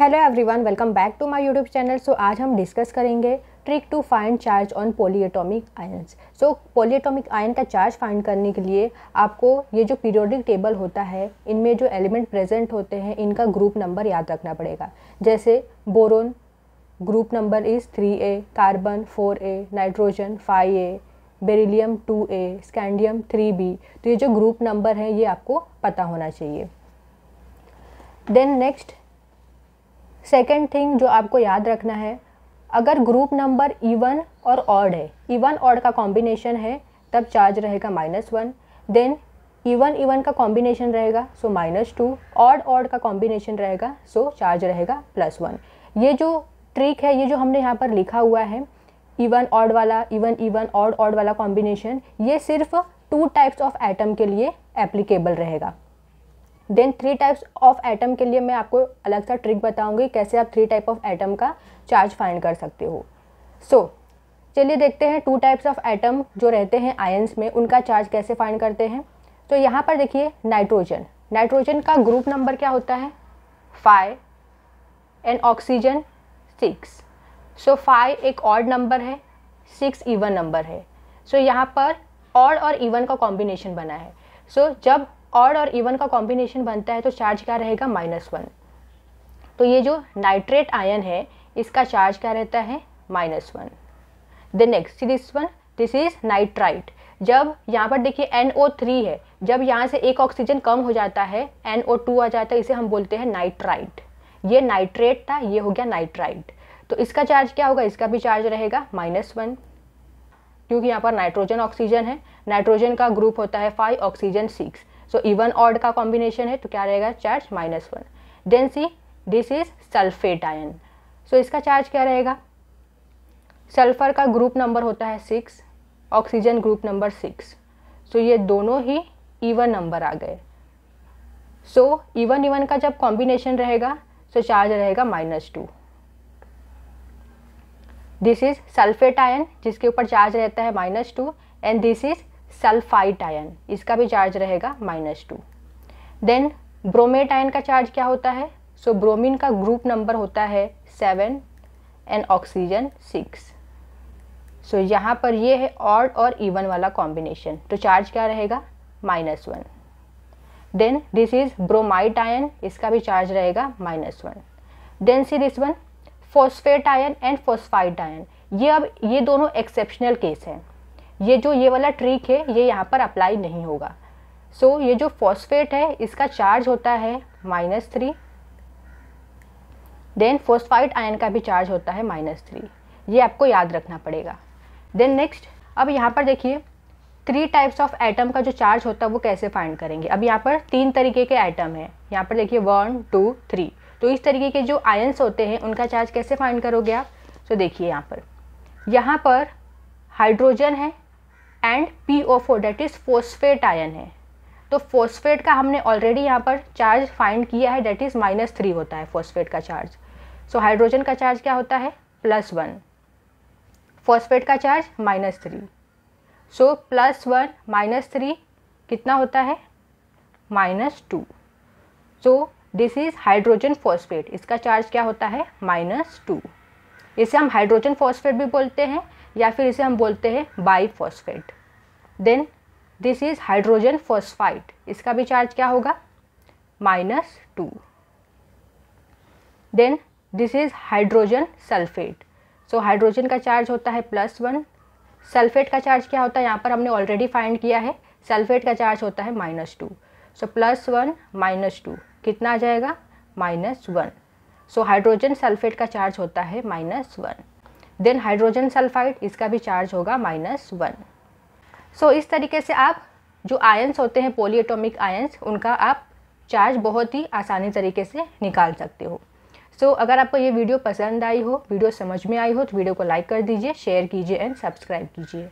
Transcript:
hello everyone welcome back to my YouTube channel so आज हम discuss करेंगे trick to find charge on polyatomic ions so polyatomic ion का charge find करने के लिए आपको ये जो पीरियोडिक टेबल होता है इनमें जो एलिमेंट प्रेजेंट होते हैं इनका ग्रुप नंबर याद रखना पड़ेगा जैसे boron group number is three A carbon four A nitrogen five A beryllium two A scandium three B तो ये जो ग्रुप नंबर है ये आपको पता होना चाहिए देन नेक्स्ट सेकेंड थिंग जो आपको याद रखना है अगर ग्रुप नंबर इवन और ऑड है इवन e ऑड का कॉम्बिनेशन है तब चार्ज रहेगा minus one then even even का कॉम्बिनेशन रहेगा so minus two odd odd का कॉम्बिनेशन रहेगा सो चार्ज रहेगा प्लस वन ये जो ट्रिक है ये जो हमने यहाँ पर लिखा हुआ है इवन e ऑड वाला इवन इवन ऑड ऑड वाला कॉम्बिनेशन ये सिर्फ टू टाइप्स ऑफ एटम के लिए एप्लीकेबल रहेगा then three types of atom के लिए मैं आपको अलग सा ट्रिक बताऊंगी कैसे आप थ्री टाइप ऑफ एटम का चार्ज फाइंड कर सकते हो सो so, चलिए देखते हैं टू टाइप्स ऑफ एटम जो रहते हैं आयन्स में उनका चार्ज कैसे फाइंड करते हैं तो यहाँ पर देखिए नाइट्रोजन नाइट्रोजन का ग्रुप नंबर क्या होता है five and oxygen six so five एक ऑड नंबर है सिक्स इवन नंबर है सो so, यहाँ पर ऑड और इवन का कॉम्बिनेशन बना है सो so, जब ऑड और इवन का कॉम्बिनेशन बनता है तो चार्ज क्या रहेगा माइनस वन तो ये जो नाइट्रेट आयन है इसका चार्ज क्या रहता है minus one the next this one this is nitrite जब यहाँ पर देखिए एन ओ थ्री है जब यहाँ से एक ऑक्सीजन कम हो जाता है एन ओ टू आ जाता है इसे हम बोलते हैं नाइट्राइट ये नाइट्रेट था ये हो गया नाइट्राइट तो इसका चार्ज क्या होगा इसका भी चार्ज रहेगा माइनस वन क्योंकि यहाँ पर नाइट्रोजन ऑक्सीजन है नाइट्रोजन का ग्रुप होता है five oxygen six so even odd का कॉम्बिनेशन है तो क्या रहेगा charge minus one then see this is sulphate ion so इसका चार्ज क्या रहेगा सल्फर का ग्रुप नंबर होता है six oxygen group number six so ये दोनों ही इवन नंबर आ गए सो इवन इवन का जब कॉम्बिनेशन रहेगा सो so चार्ज रहेगा minus two this is sulphate ion जिसके ऊपर चार्ज रहता है minus two and this is sulphite ion इसका भी चार्ज रहेगा minus two then bromate ion का चार्ज क्या होता है सो so, ब्रोमीन का ग्रुप नंबर होता है seven and oxygen six so यहाँ पर ये है ऑड और इवन वाला कॉम्बिनेशन तो चार्ज क्या रहेगा minus one then this is bromite ion इसका भी चार्ज रहेगा minus one then see this one phosphate ion and phosphite ion ये अब ये दोनों एक्सेप्शनल केस हैं ये जो ये वाला ट्रिक है ये यहाँ पर अप्लाई नहीं होगा सो so, ये जो फॉस्फेट है इसका चार्ज होता है minus three then phosphite ion का भी चार्ज होता है माइनस थ्री ये आपको याद रखना पड़ेगा देन नेक्स्ट अब यहाँ पर देखिए थ्री टाइप्स ऑफ एटम का जो चार्ज होता है वो कैसे फाइंड करेंगे अब यहाँ पर तीन तरीके के आइटम हैं यहाँ पर देखिए वन टू थ्री तो इस तरीके के जो आयन्स होते हैं उनका चार्ज कैसे फाइंड करोगे आप तो देखिए यहाँ पर यहाँ पर हाइड्रोजन है and P O four that is phosphate ion है तो फोस्फेट का हमने ऑलरेडी यहाँ पर चार्ज फाइंड किया है डेट इज़ माइनस थ्री होता है फोस्फेट का चार्ज सो so, हाइड्रोजन का चार्ज क्या होता है प्लस वन फॉस्फेट का charge minus three so plus one minus three कितना होता है minus two so this is hydrogen phosphate इसका चार्ज क्या होता है माइनस टू इसे हम हाइड्रोजन फॉस्फेट भी बोलते हैं या फिर इसे हम बोलते हैं bi phosphate then this is hydrogen phosphite इसका भी चार्ज क्या होगा minus two then this is hydrogen sulphate so hydrogen का चार्ज होता है प्लस वन सल्फेट का चार्ज क्या होता है यहाँ पर हमने ऑलरेडी फाइंड किया है सल्फेट का चार्ज होता है minus two so plus one minus two कितना आ जाएगा minus one so hydrogen sulphate का चार्ज होता है minus one then hydrogen sulphide इसका भी चार्ज होगा माइनस वन सो इस तरीके से आप जो आयन्स होते हैं पोलियोटोमिक आयन्स उनका आप चार्ज बहुत ही आसानी तरीके से निकाल सकते हो सो so, अगर आपको ये वीडियो पसंद आई हो वीडियो समझ में आई हो तो वीडियो को लाइक कर दीजिए शेयर कीजिए एंड सब्सक्राइब कीजिए